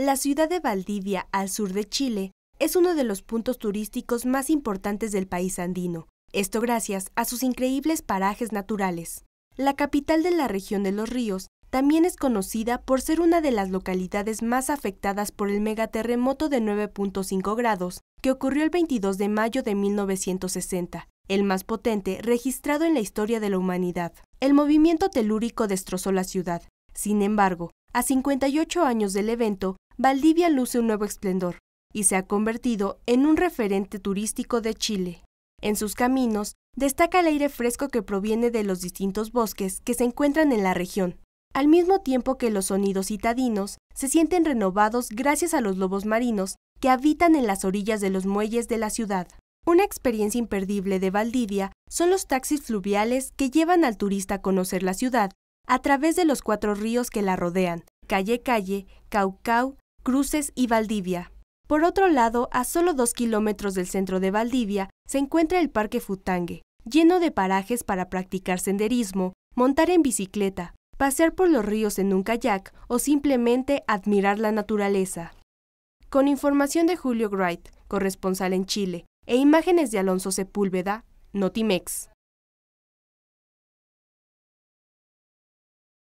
La ciudad de Valdivia, al sur de Chile, es uno de los puntos turísticos más importantes del país andino, esto gracias a sus increíbles parajes naturales. La capital de la región de los ríos también es conocida por ser una de las localidades más afectadas por el megaterremoto de 9.5 grados que ocurrió el 22 de mayo de 1960, el más potente registrado en la historia de la humanidad. El movimiento telúrico destrozó la ciudad, sin embargo, a 58 años del evento, Valdivia luce un nuevo esplendor y se ha convertido en un referente turístico de Chile. En sus caminos destaca el aire fresco que proviene de los distintos bosques que se encuentran en la región, al mismo tiempo que los sonidos citadinos se sienten renovados gracias a los lobos marinos que habitan en las orillas de los muelles de la ciudad. Una experiencia imperdible de Valdivia son los taxis fluviales que llevan al turista a conocer la ciudad a través de los cuatro ríos que la rodean, Calle Calle, Caucau, Cruces y Valdivia. Por otro lado, a solo dos kilómetros del centro de Valdivia se encuentra el Parque Futangue, lleno de parajes para practicar senderismo, montar en bicicleta, pasear por los ríos en un kayak o simplemente admirar la naturaleza. Con información de Julio Wright, corresponsal en Chile, e imágenes de Alonso Sepúlveda, Notimex.